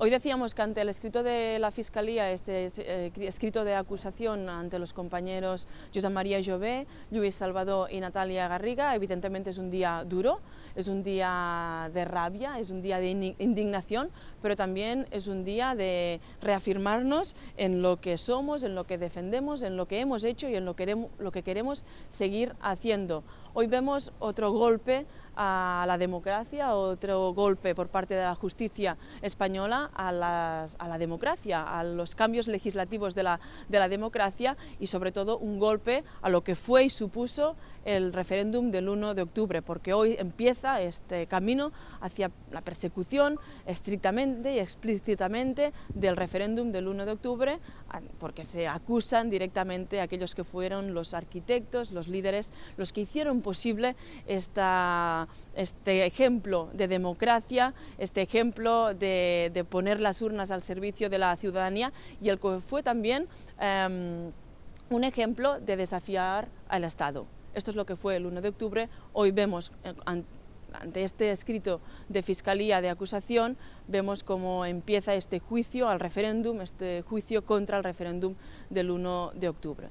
Hoy decíamos que ante el escrito de la Fiscalía, este eh, escrito de acusación ante los compañeros José María Jové, Luis Salvador y Natalia Garriga, evidentemente es un día duro, es un día de rabia, es un día de indignación, pero también es un día de reafirmarnos en lo que somos, en lo que defendemos, en lo que hemos hecho y en lo queremos, lo que queremos seguir haciendo. Hoy vemos otro golpe a la democracia, otro golpe por parte de la justicia española a, a la democracia, a los cambios legislativos de la, de la democracia y sobre todo un golpe a lo que fue y supuso el referéndum del 1 de octubre, porque hoy empieza este camino hacia la persecución estrictamente y explícitamente del referéndum del 1 de octubre, porque se acusan directamente a aquellos que fueron los arquitectos, los líderes, los que hicieron posible este ejemplo de democracia, este ejemplo de, poner las urnas al servicio de la ciudadanía y el que fue también em, un ejemplo de desafiar al Estado. Esto es lo que fue el 1 de octubre. Hoy vemos eh, ante este escrito de fiscalía de acusación, vemos cómo empieza este juicio al referéndum, este juicio contra el referéndum del 1 de octubre.